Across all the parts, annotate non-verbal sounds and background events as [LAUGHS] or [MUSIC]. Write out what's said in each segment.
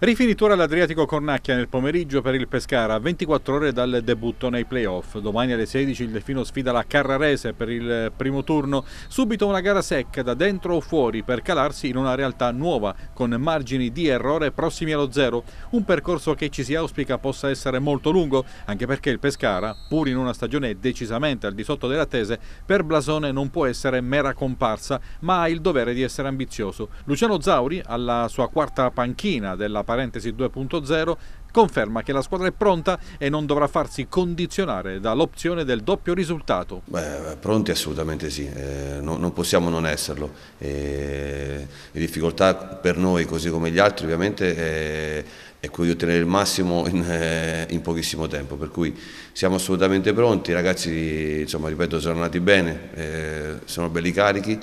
Rifinitura all'Adriatico Cornacchia nel pomeriggio per il Pescara, 24 ore dal debutto nei playoff. Domani alle 16 il Delfino sfida la Carrarese per il primo turno, subito una gara secca da dentro o fuori per calarsi in una realtà nuova con margini di errore prossimi allo zero, un percorso che ci si auspica possa essere molto lungo, anche perché il Pescara, pur in una stagione decisamente al di sotto delle attese, per Blasone non può essere mera comparsa, ma ha il dovere di essere ambizioso. Luciano Zauri, alla sua quarta panchina della parentesi 2.0 conferma che la squadra è pronta e non dovrà farsi condizionare dall'opzione del doppio risultato. Beh, pronti assolutamente sì, eh, no, non possiamo non esserlo. Eh, le difficoltà per noi, così come gli altri, ovviamente è, eh, è quello di ottenere il massimo in, eh, in, pochissimo tempo, per cui siamo assolutamente pronti, i ragazzi insomma, ripeto, sono andati bene, eh, sono belli carichi.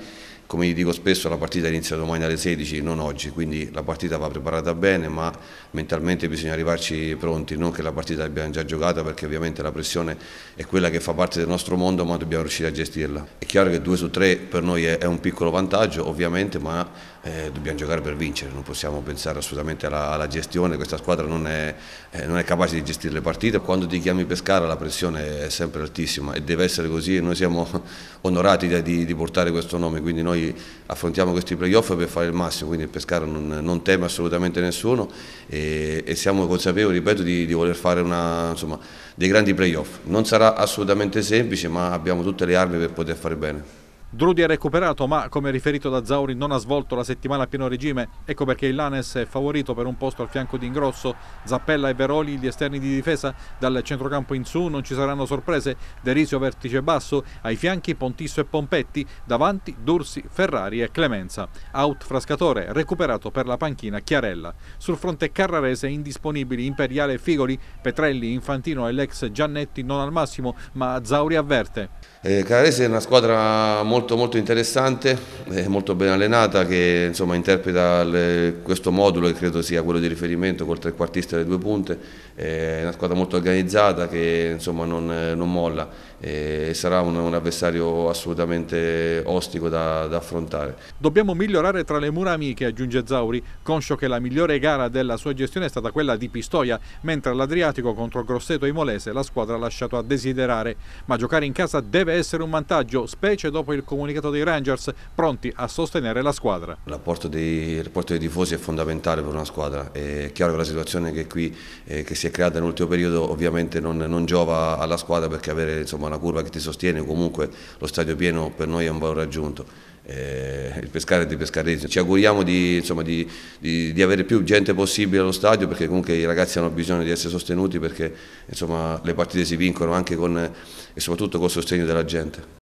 Come dico spesso la partita inizia domani alle 16, non oggi, quindi la partita va preparata bene, ma mentalmente bisogna arrivarci pronti, non che la partita l'abbiamo già giocata perché ovviamente la pressione è quella che fa parte del nostro mondo, ma dobbiamo riuscire a gestirla. È chiaro che 2 su 3 per noi è, un piccolo vantaggio, ovviamente, ma eh, dobbiamo giocare per vincere, non possiamo pensare assolutamente alla, alla gestione, questa squadra non è, eh, non è capace di gestire le partite. Quando ti chiami Pescara la pressione è sempre altissima e deve essere così e noi siamo [LAUGHS] onorati di, di portare questo nome, quindi noi affrontiamo questi playoff per fare il massimo, quindi il Pescara non, non teme assolutamente nessuno e, e siamo consapevoli, ripeto, di, di voler fare una, insomma, dei grandi playoff. Non sarà assolutamente semplice, ma abbiamo tutte le armi per poter fare bene. Drudi ha recuperato ma, come riferito da Zauri, non ha svolto la settimana a pieno regime, ecco perché il Lanes è favorito per un posto al fianco di Ingrosso, Zappella e Veroli gli esterni di difesa, dal centrocampo in su non ci saranno sorprese, Derisio vertice basso, ai fianchi Pontisso e Pompetti, davanti Dursi, Ferrari e Clemenza. Out Frascatore, recuperato per la panchina Chiarella. Sul fronte carrarese indisponibili Imperiale e Figoli, Petrelli, Infantino e l'ex Giannetti non al massimo, ma Zauri avverte. Eh, carrarese è una squadra molto molto molto interessante è molto ben allenata, che insomma, interpreta le, questo modulo che credo sia quello di riferimento col trequartista e le due punte, è una squadra molto organizzata che insomma, non, non, molla e sarà un, un avversario assolutamente ostico da, da, affrontare. Dobbiamo migliorare tra le mura amiche, aggiunge Zauri, conscio che la migliore gara della sua gestione è stata quella di Pistoia, mentre l'Adriatico contro Grosseto e Molese la squadra ha lasciato a desiderare, ma giocare in casa deve essere un vantaggio, specie dopo il comunicato dei Rangers, pronto pronti a sostenere la squadra. L'apporto dei, dei, tifosi è fondamentale per una squadra, è chiaro che la situazione che, qui, eh, che si è creata nell'ultimo periodo ovviamente non, non, giova alla squadra perché avere insomma, una curva che ti sostiene comunque lo stadio pieno per noi è un valore aggiunto. Eh, il pescare è di pescarese. Ci auguriamo di, insomma, di, di, di, avere più gente possibile allo stadio perché comunque i ragazzi hanno bisogno di essere sostenuti perché insomma, le partite si vincono anche con, e soprattutto col sostegno della gente.